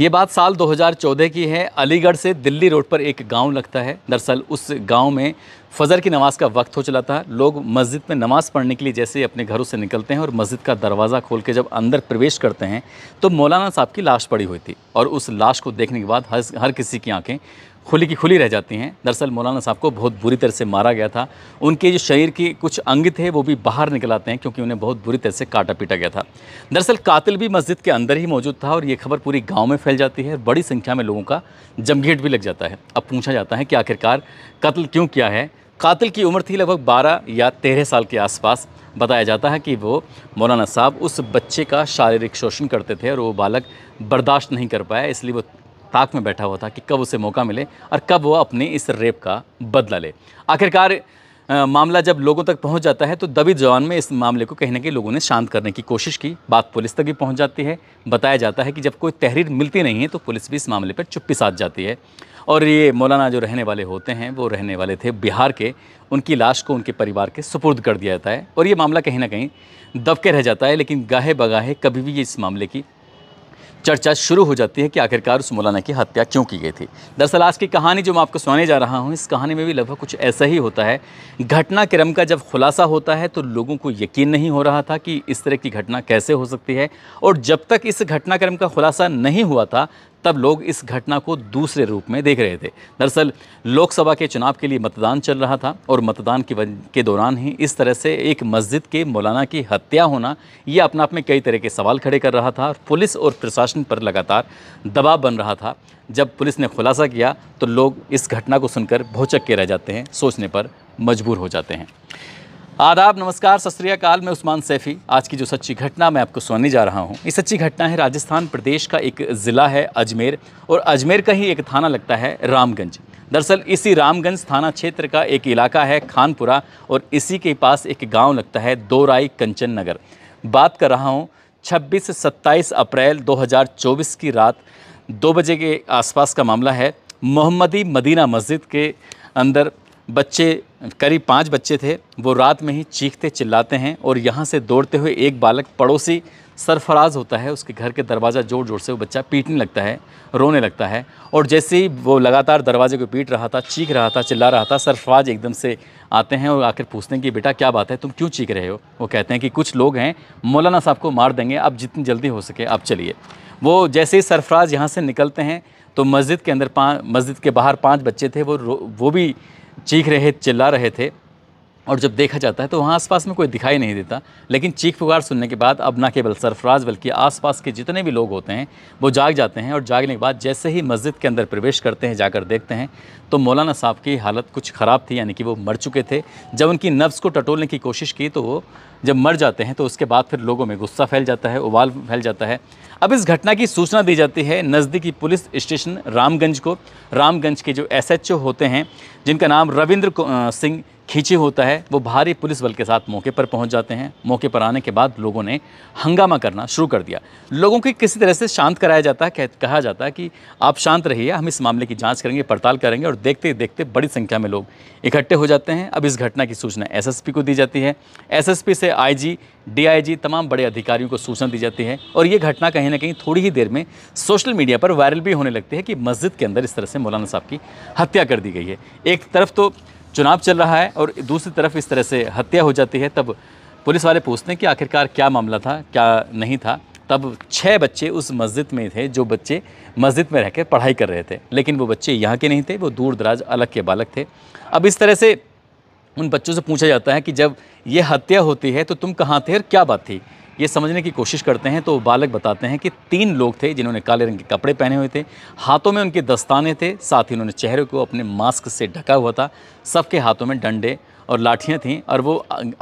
ये बात साल 2014 की है अलीगढ़ से दिल्ली रोड पर एक गांव लगता है दरअसल उस गांव में फजर की नमाज़ का वक्त हो चला था लोग मस्जिद में नमाज़ पढ़ने के लिए जैसे अपने घरों से निकलते हैं और मस्जिद का दरवाज़ा खोल के जब अंदर प्रवेश करते हैं तो मौलाना साहब की लाश पड़ी हुई थी और उस लाश को देखने के बाद हर हर किसी की आंखें खुली की खुली रह जाती हैं दरअसल मौलाना साहब को बहुत बुरी तरह से मारा गया था उनके जो शरीर के कुछ अंग थे वो भी बाहर निकल आते हैं क्योंकि उन्हें बहुत बुरी तरह से काटा पीटा गया था दरअसल कातिल भी मस्जिद के अंदर ही मौजूद था और ये खबर पूरी गाँव में फैल जाती है और बड़ी संख्या में लोगों का जमघेट भी लग जाता है अब पूछा जाता है कि आखिरकार कत्ल क्यों किया है कातिल की उम्र थी लगभग बारह या तेरह साल के आसपास बताया जाता है कि वो मौलाना साहब उस बच्चे का शारीरिक शोषण करते थे और वो बालक बर्दाश्त नहीं कर पाया इसलिए वो ताक में बैठा हुआ था कि कब उसे मौका मिले और कब वो अपने इस रेप का बदला ले आखिरकार मामला जब लोगों तक पहुंच जाता है तो दबी जवान में इस मामले को कहीं ना कहीं लोगों ने शांत करने की कोशिश की बात पुलिस तक भी पहुंच जाती है बताया जाता है कि जब कोई तहरीर मिलती नहीं है तो पुलिस भी इस मामले पर चुप्पी साध जाती है और ये मौलाना जो रहने वाले होते हैं वो रहने वाले थे बिहार के उनकी लाश को उनके परिवार के सुपुर्द कर दिया जाता है और ये मामला कहीं ना कहीं दबके रह जाता है लेकिन गाहे बगाहे कभी भी ये इस मामले की चर्चा शुरू हो जाती है कि आखिरकार उस मौलाना की हत्या क्यों की गई थी दरअसल आज की कहानी जो मैं आपको सुनाने जा रहा हूँ इस कहानी में भी लगभग कुछ ऐसा ही होता है घटना क्रम का जब खुलासा होता है तो लोगों को यकीन नहीं हो रहा था कि इस तरह की घटना कैसे हो सकती है और जब तक इस घटनाक्रम का खुलासा नहीं हुआ था तब लोग इस घटना को दूसरे रूप में देख रहे थे दरअसल लोकसभा के चुनाव के लिए मतदान चल रहा था और मतदान के, के दौरान ही इस तरह से एक मस्जिद के मौलाना की हत्या होना यह अपने आप में कई तरह के सवाल खड़े कर रहा था पुलिस और प्रशासन पर लगातार दबाव बन रहा था जब पुलिस ने खुलासा किया तो लोग इस घटना को सुनकर भौचक के रह जाते हैं सोचने पर मजबूर हो जाते हैं आदाब नमस्कार सत मैं उस्मान सैफ़ी आज की जो सच्ची घटना मैं आपको सुनाने जा रहा हूँ ये सच्ची घटना है राजस्थान प्रदेश का एक ज़िला है अजमेर और अजमेर का ही एक थाना लगता है रामगंज दरअसल इसी रामगंज थाना क्षेत्र का एक इलाका है खानपुरा और इसी के पास एक गाँव लगता है दोराई कंचन नगर बात कर रहा हूँ छब्बीस से सत्ताईस अप्रैल दो की रात दो बजे के आसपास का मामला है मोहम्मदी मदीना मस्जिद के अंदर बच्चे करीब पाँच बच्चे थे वो रात में ही चीखते चिल्लाते हैं और यहाँ से दौड़ते हुए एक बालक पड़ोसी सरफराज होता है उसके घर के दरवाज़ा जोर जोर से वो बच्चा पीटने लगता है रोने लगता है और जैसे ही वो लगातार दरवाजे को पीट रहा था चीख रहा था चिल्ला रहा था सरफराज एकदम से आते हैं और आकर पूछते हैं कि बेटा क्या बात है तुम क्यों चीख रहे हो वो कहते हैं कि कुछ लोग हैं मौलाना साहब को मार देंगे आप जितनी जल्दी हो सके आप चलिए वो जैसे ही सरफराज यहाँ से निकलते हैं तो मस्जिद के अंदर पाँच मस्जिद के बाहर पाँच बच्चे थे वो वो भी चीख रहे चिल्ला रहे थे और जब देखा जाता है तो वहाँ आसपास में कोई दिखाई नहीं देता लेकिन चीख पुकार सुनने के बाद अब न केवल सरफराज बल्कि आसपास के जितने भी लोग होते हैं वो जाग जाते हैं और जागने के बाद जैसे ही मस्जिद के अंदर प्रवेश करते हैं जाकर देखते हैं तो मौलाना साहब की हालत कुछ ख़राब थी यानी कि वो मर चुके थे जब उनकी नफ्स को टटोलने की कोशिश की तो वो जब मर जाते हैं तो उसके बाद फिर लोगों में गुस्सा फैल जाता है उबाल फैल जाता है अब इस घटना की सूचना दी जाती है नज़दीकी पुलिस स्टेशन रामगंज को रामगंज के जो एसएचओ होते हैं जिनका नाम रविंद्र सिंह खींचे होता है वो भारी पुलिस बल के साथ मौके पर पहुंच जाते हैं मौके पर आने के बाद लोगों ने हंगामा करना शुरू कर दिया लोगों को किसी तरह से शांत कराया जाता है कहा जाता है कि आप शांत रहिए हम इस मामले की जाँच करेंगे पड़ताल करेंगे और देखते देखते बड़ी संख्या में लोग इकट्ठे हो जाते हैं अब इस घटना की सूचना एस को दी जाती है एस से आई डीआईजी तमाम बड़े अधिकारियों को सूचना दी जाती है और ये घटना कहीं ना कहीं थोड़ी ही देर में सोशल मीडिया पर वायरल भी होने लगती है कि मस्जिद के अंदर इस तरह से मौलाना साहब की हत्या कर दी गई है एक तरफ तो चुनाव चल रहा है और दूसरी तरफ इस तरह से हत्या हो जाती है तब पुलिस वाले पूछते हैं कि आखिरकार क्या मामला था क्या नहीं था तब छः बच्चे उस मस्जिद में थे जो बच्चे मस्जिद में रहकर पढ़ाई कर रहे थे लेकिन वो बच्चे यहाँ के नहीं थे वो दूर दराज अलग के बालक थे अब इस तरह से उन बच्चों से पूछा जाता है कि जब ये हत्या होती है तो तुम कहाँ थे और क्या बात थी ये समझने की कोशिश करते हैं तो बालक बताते हैं कि तीन लोग थे जिन्होंने काले रंग के कपड़े पहने हुए थे हाथों में उनके दस्ताने थे साथ ही उन्होंने चेहरे को अपने मास्क से ढका हुआ था सबके हाथों में डंडे और लाठियाँ थीं और वो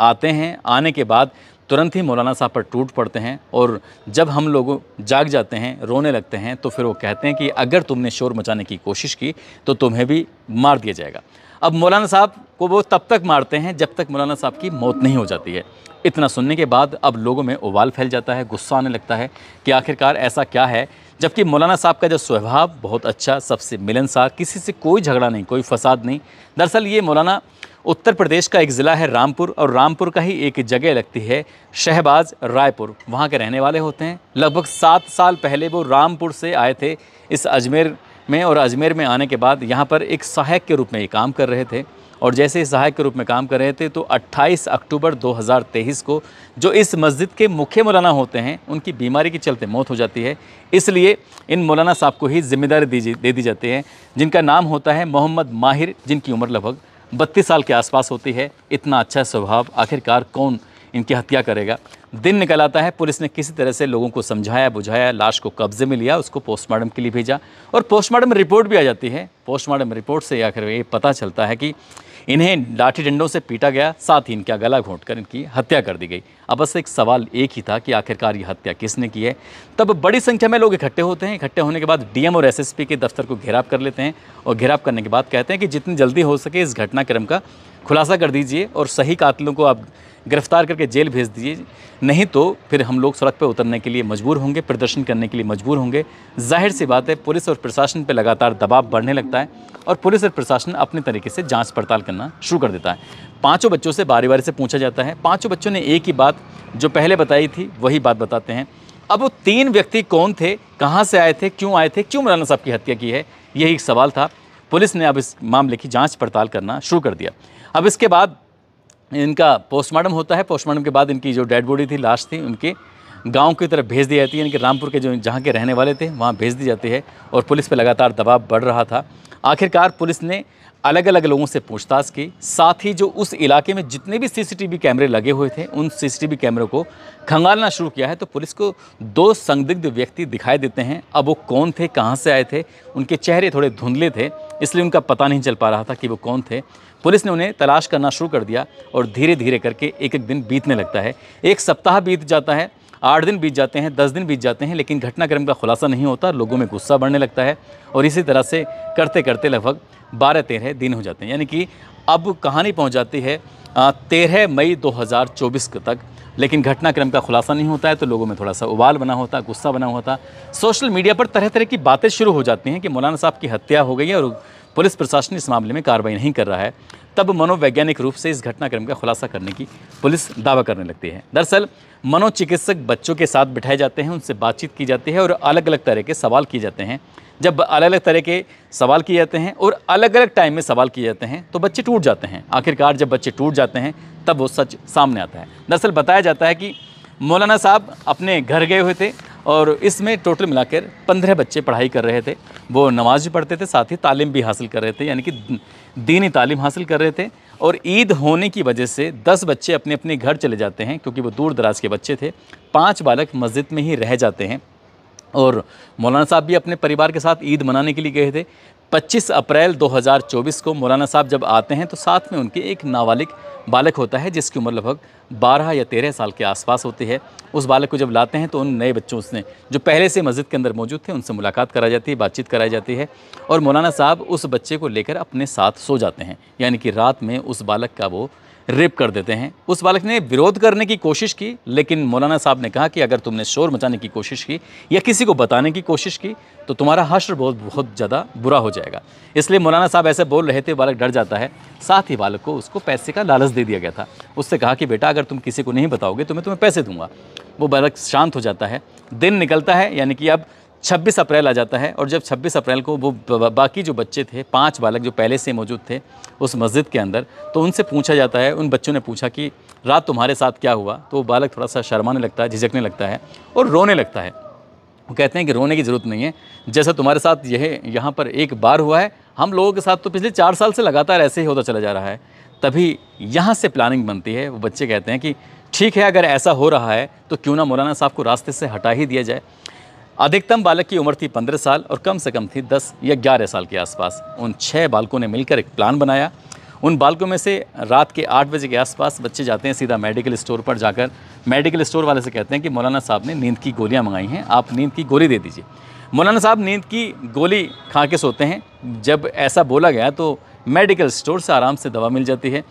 आते हैं आने के बाद तुरंत ही मौलाना साहब पर टूट पड़ते हैं और जब हम लोग जाग जाते हैं रोने लगते हैं तो फिर वो कहते हैं कि अगर तुमने शोर मचाने की कोशिश की तो तुम्हें भी मार दिया जाएगा अब मौलाना साहब को वो तब तक मारते हैं जब तक मौलाना साहब की मौत नहीं हो जाती है इतना सुनने के बाद अब लोगों में उबाल फैल जाता है गुस्सा आने लगता है कि आखिरकार ऐसा क्या है जबकि मौलाना साहब का जो स्वभाव बहुत अच्छा सबसे मिलनसार किसी से कोई झगड़ा नहीं कोई फसाद नहीं दरअसल ये मौलाना उत्तर प्रदेश का एक ज़िला है रामपुर और रामपुर का ही एक जगह लगती है शहबाज रायपुर वहाँ के रहने वाले होते हैं लगभग सात साल पहले वो रामपुर से आए थे इस अजमेर में और अजमेर में आने के बाद यहाँ पर एक सहायक के रूप में ये काम कर रहे थे और जैसे ही सहायक के रूप में काम कर रहे थे तो 28 अक्टूबर 2023 को जो इस मस्जिद के मुख्य मौलाना होते हैं उनकी बीमारी के चलते मौत हो जाती है इसलिए इन मौलाना साहब को ही जिम्मेदारी दी दे दी जाती है जिनका नाम होता है मोहम्मद माहिर जिनकी उम्र लगभग बत्तीस साल के आसपास होती है इतना अच्छा स्वभाव आखिरकार कौन इनकी हत्या करेगा दिन निकल आता है पुलिस ने किसी तरह से लोगों को समझाया बुझाया लाश को कब्जे में लिया उसको पोस्टमार्टम के लिए भेजा और पोस्टमार्टम रिपोर्ट भी आ जाती है पोस्टमार्टम रिपोर्ट से आखिर ये पता चलता है कि इन्हें लाठी डंडों से पीटा गया साथ ही इनका गला घोंट इनकी हत्या कर दी गई अब बस एक सवाल एक ही था कि आखिरकार ये हत्या किसने की है तब बड़ी संख्या में लोग इकट्ठे होते हैं इकट्ठे होने के बाद डीएम और एसएसपी के दफ्तर को घेराव कर लेते हैं और घेराव करने के बाद कहते हैं कि जितनी जल्दी हो सके इस घटनाक्रम का खुलासा कर दीजिए और सही कातिलों को आप गिरफ्तार करके जेल भेज दीजिए नहीं तो फिर हम लोग सड़क पर उतरने के लिए मजबूर होंगे प्रदर्शन करने के लिए मजबूर होंगे जाहिर सी बात है पुलिस और प्रशासन पर लगातार दबाव बढ़ने लगता है और पुलिस और प्रशासन अपने तरीके से जांच पड़ताल करना शुरू कर देता है पाँचों बच्चों से बारी बारी से पूछा जाता है पाँचों बच्चों ने एक ही बात जो पहले बताई थी वही बात बताते हैं अब वो तीन व्यक्ति कौन थे कहाँ से आए थे क्यों आए थे क्यों मौलाना साहब की हत्या की है यही एक सवाल था पुलिस ने अब इस मामले की जाँच पड़ताल करना शुरू कर दिया अब इसके बाद इनका पोस्टमार्टम होता है पोस्टमार्टम के बाद इनकी जो डेड बॉडी थी लाश थी उनके गांव की तरफ भेज दी जाती है इनके रामपुर के जो जहाँ के रहने वाले थे वहाँ भेज दी जाती है और पुलिस पर लगातार दबाव बढ़ रहा था आखिरकार पुलिस ने अलग अलग लोगों से पूछताछ की साथ ही जो उस इलाके में जितने भी सीसीटीवी कैमरे लगे हुए थे उन सीसीटीवी कैमरों को खंगालना शुरू किया है तो पुलिस को दो संदिग्ध व्यक्ति दिखाई देते हैं अब वो कौन थे कहाँ से आए थे उनके चेहरे थोड़े धुंधले थे इसलिए उनका पता नहीं चल पा रहा था कि वो कौन थे पुलिस ने उन्हें तलाश करना शुरू कर दिया और धीरे धीरे करके एक एक दिन बीतने लगता है एक सप्ताह बीत जाता है आठ दिन बीत जाते हैं दस दिन बीत जाते हैं लेकिन घटनाक्रम का खुलासा नहीं होता लोगों में गुस्सा बढ़ने लगता है और इसी तरह से करते करते लगभग बारह तेरह दिन हो जाते हैं यानी कि अब कहानी पहुँच जाती है तेरह मई दो हज़ार चौबीस तक लेकिन घटनाक्रम का खुलासा नहीं होता है तो लोगों में थोड़ा सा उबाल बना होता गुस्सा बना होता सोशल मीडिया पर तरह तरह की बातें शुरू हो जाती हैं कि मौलाना साहब की हत्या हो गई है और पुलिस प्रशासन इस मामले में कार्रवाई नहीं कर रहा है तब मनोवैज्ञानिक रूप से इस घटनाक्रम का खुलासा करने की पुलिस दावा करने लगती है दरअसल मनोचिकित्सक बच्चों के साथ बिठाए जाते हैं उनसे बातचीत की जाती है और अलग अलग तरह के सवाल किए जाते हैं जब अलग अलग तरह के सवाल किए जाते हैं और अलग अलग टाइम में सवाल किए जाते हैं तो बच्चे टूट जाते हैं आखिरकार जब बच्चे टूट जाते हैं तब वो सच सामने आता है दरअसल बताया जाता है कि मौलाना साहब अपने घर गए हुए थे और इसमें टोटल मिलाकर पंद्रह बच्चे पढ़ाई कर रहे थे वो नमाज भी पढ़ते थे साथ ही तालीम भी हासिल कर रहे थे यानी कि दीनी तालीम हासिल कर रहे थे और ईद होने की वजह से दस बच्चे अपने अपने घर चले जाते हैं क्योंकि वो दूर दराज के बच्चे थे पाँच बालक मस्जिद में ही रह जाते हैं और मौलाना साहब भी अपने परिवार के साथ ईद मनाने के लिए गए थे 25 अप्रैल 2024 को मौलाना साहब जब आते हैं तो साथ में उनके एक नाबालिग बालक होता है जिसकी उम्र लगभग 12 या 13 साल के आसपास होती है उस बालक को जब लाते हैं तो उन नए बच्चों से जो पहले से मस्जिद के अंदर मौजूद थे उनसे मुलाकात कराई जाती है बातचीत कराई जाती है और मौलाना साहब उस बच्चे को लेकर अपने साथ सो जाते हैं यानी कि रात में उस बालक का वो रेप कर देते हैं उस बालक ने विरोध करने की कोशिश की लेकिन मौलाना साहब ने कहा कि अगर तुमने शोर मचाने की कोशिश की या किसी को बताने की कोशिश की तो तुम्हारा हश्र बहुत बहुत ज़्यादा बुरा हो जाएगा इसलिए मौलाना साहब ऐसे बोल रहे थे बालक डर जाता है साथ ही बालक को उसको पैसे का लालच दे दिया गया था उससे कहा कि बेटा अगर तुम किसी को नहीं बताओगे तो मैं तुम्हें पैसे दूंगा वो बालक शांत हो जाता है दिन निकलता है यानी कि अब 26 अप्रैल आ जाता है और जब 26 अप्रैल को वो बाकी जो बच्चे थे पांच बालक जो पहले से मौजूद थे उस मस्जिद के अंदर तो उनसे पूछा जाता है उन बच्चों ने पूछा कि रात तुम्हारे साथ क्या हुआ तो वो बालक थोड़ा सा शर्माने लगता है झिझकने लगता है और रोने लगता है वो कहते हैं कि रोने की ज़रूरत नहीं है जैसा तुम्हारे साथ यह यहाँ पर एक बार हुआ है हम लोगों के साथ तो पिछले चार साल से लगातार ऐसे ही होता चला जा रहा है तभी यहाँ से प्लानिंग बनती है वो बच्चे कहते हैं कि ठीक है अगर ऐसा हो रहा है तो क्यों ना मौलाना साहब को रास्ते से हटा ही दिया जाए अधिकतम बालक की उम्र थी पंद्रह साल और कम से कम थी दस या ग्यारह साल के आसपास उन छः बालकों ने मिलकर एक प्लान बनाया उन बालकों में से रात के आठ बजे के आसपास बच्चे जाते हैं सीधा मेडिकल स्टोर पर जाकर मेडिकल स्टोर वाले से कहते हैं कि मौलाना साहब ने नींद की गोलियाँ मंगाई हैं आप नींद की गोली दे दीजिए मौलाना साहब नींद की गोली खा के सोते हैं जब ऐसा बोला गया तो मेडिकल स्टोर से आराम से दवा मिल जाती है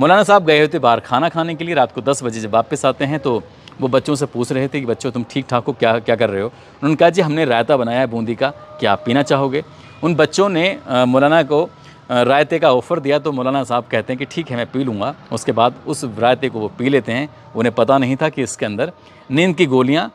मौलाना साहब गए होते बाहर खाना खाने के लिए रात को दस बजे जब वापस आते हैं तो वो बच्चों से पूछ रहे थे कि बच्चों तुम ठीक ठाक हो क्या क्या कर रहे हो उन्होंने कहा जी हमने रायता बनाया है बूंदी का क्या आप पीना चाहोगे उन बच्चों ने मौलाना को रायते का ऑफ़र दिया तो मौलाना साहब कहते हैं कि ठीक है मैं पी लूँगा उसके बाद उस रायते को वो पी लेते हैं उन्हें पता नहीं था कि इसके अंदर नींद की गोलियाँ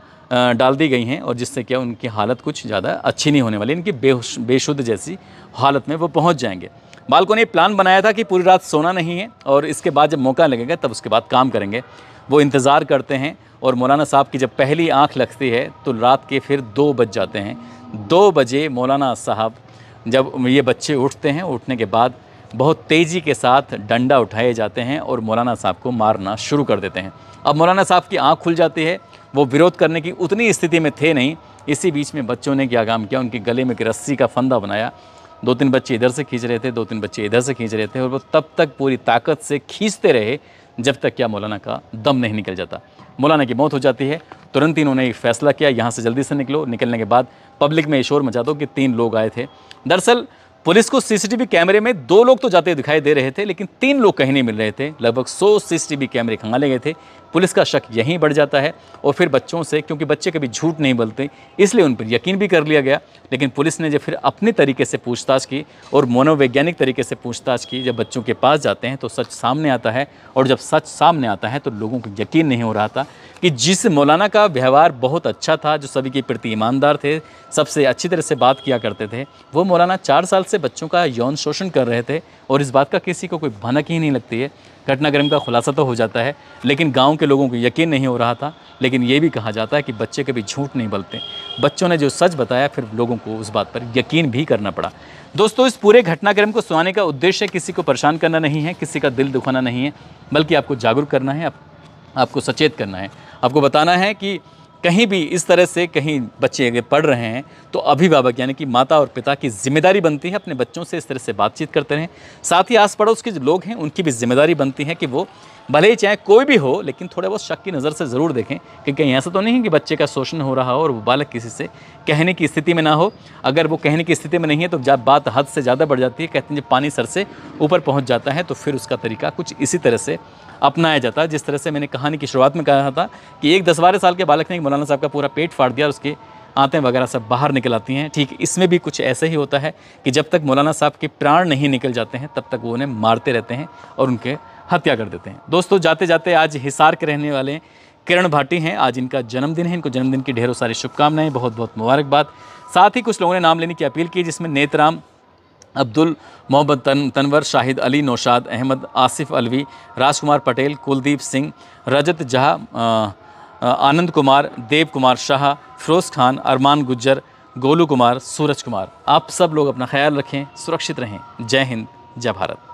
डाल दी गई हैं और जिससे क्या उनकी हालत कुछ ज़्यादा अच्छी नहीं होने वाली इनकी बेहोश बेशुद्ध जैसी हालत में वो पहुँच जाएंगे बाल को ने प्लान बनाया था कि पूरी रात सोना नहीं है और इसके बाद जब मौका लगेगा तब उसके बाद काम करेंगे वो इंतज़ार करते हैं और मौलाना साहब की जब पहली आँख लगती है तो रात के फिर दो बज जाते हैं दो बजे मौलाना साहब जब ये बच्चे उठते हैं उठने के बाद बहुत तेज़ी के साथ डंडा उठाए जाते हैं और मौलाना साहब को मारना शुरू कर देते हैं अब मौलाना साहब की आँख खुल जाती है वो विरोध करने की उतनी स्थिति में थे नहीं इसी बीच में बच्चों ने क्या काम किया उनके गले में एक रस्सी का फंदा बनाया दो तीन बच्चे इधर से खींच रहे थे दो तीन बच्चे इधर से खींच रहे थे और वो तब तक पूरी ताकत से खींचते रहे जब तक क्या मौलाना का दम नहीं निकल जाता मौलाना की मौत हो जाती है तुरंत ही इन्होंने एक फैसला किया यहाँ से जल्दी से निकलो निकलने के बाद पब्लिक में ये शोर मचा दो कि तीन लोग आए थे दरअसल पुलिस को सीसीटीवी कैमरे में दो लोग तो जाते दिखाई दे रहे थे लेकिन तीन लोग कहीं नहीं मिल रहे थे लगभग सौ सीसीटीवी कैमरे खंगाले गए थे पुलिस का शक यहीं बढ़ जाता है और फिर बच्चों से क्योंकि बच्चे कभी झूठ नहीं बोलते इसलिए उन पर यकीन भी कर लिया गया लेकिन पुलिस ने जब फिर अपने तरीके से पूछताछ की और मनोवैज्ञानिक तरीके से पूछताछ की जब बच्चों के पास जाते हैं तो सच सामने आता है और जब सच सामने आता है तो लोगों को यकीन नहीं हो रहा था कि जिस मौलाना का व्यवहार बहुत अच्छा था जो सभी के प्रति ईमानदार थे सबसे अच्छी तरह से बात किया करते थे वो मौलाना चार साल से से बच्चों का यौन शोषण कर रहे थे और इस बात का किसी को कोई भनक ही नहीं लगती है घटनाक्रम का खुलासा तो हो जाता है लेकिन गांव के लोगों को यकीन नहीं हो रहा था लेकिन ये भी कहा जाता है कि बच्चे कभी झूठ नहीं बोलते बच्चों ने जो सच बताया फिर लोगों को उस बात पर यकीन भी करना पड़ा दोस्तों इस पूरे घटनाक्रम को सुनाने का उद्देश्य किसी को परेशान करना नहीं है किसी का दिल दुखाना नहीं है बल्कि आपको जागरूक करना है आप, आपको सचेत करना है आपको बताना है कि कहीं भी इस तरह से कहीं बच्चे अगर पढ़ रहे हैं तो अभिभावक यानी कि माता और पिता की जिम्मेदारी बनती है अपने बच्चों से इस तरह से बातचीत करते रहें साथ ही आस पड़ोस के जो लोग हैं उनकी भी जिम्मेदारी बनती है कि वो भले ही चाहे कोई भी हो लेकिन थोड़ा बहुत शक की नज़र से ज़रूर देखें कि कहीं ऐसा तो नहीं है कि बच्चे का शोषण हो रहा हो और वो बालक किसी से कहने की स्थिति में ना हो अगर वो कहने की स्थिति में नहीं है तो जब बात हद से ज़्यादा बढ़ जाती है कहते हैं जब पानी सर से ऊपर पहुँच जाता है तो फिर उसका तरीका कुछ इसी तरह से अपनाया जाता है जिस तरह से मैंने कहानी की शुरुआत में कहा था कि एक दस बारह साल के बालक ने मौलाना साहब का पूरा पेट फाड़ दिया और उसके आते वगैरह सब बाहर निकल आती हैं ठीक इसमें भी कुछ ऐसे ही होता है कि जब तक मौलाना साहब के प्राण नहीं निकल जाते हैं तब तक वो उन्हें मारते रहते हैं और उनके हत्या कर देते हैं दोस्तों जाते जाते आज हिसार के रहने वाले किरण भाटी हैं आज इनका जन्मदिन है इनको जन्मदिन की ढेरों सारी शुभकामनाएं बहुत बहुत मुबारकबाद साथ ही कुछ लोगों ने नाम लेने की अपील की जिसमें नेतराम अब्दुल मोहम्मद तन, तनवर शाहिद अली नौशाद अहमद आसिफ अलवी राजकुमार पटेल कुलदीप सिंह रजत जहा आनंद कुमार देव कुमार शाह फिरोज़ खान अरमान गुज्जर गोलू कुमार सूरज कुमार आप सब लोग अपना ख्याल रखें सुरक्षित रहें जय हिंद जय भारत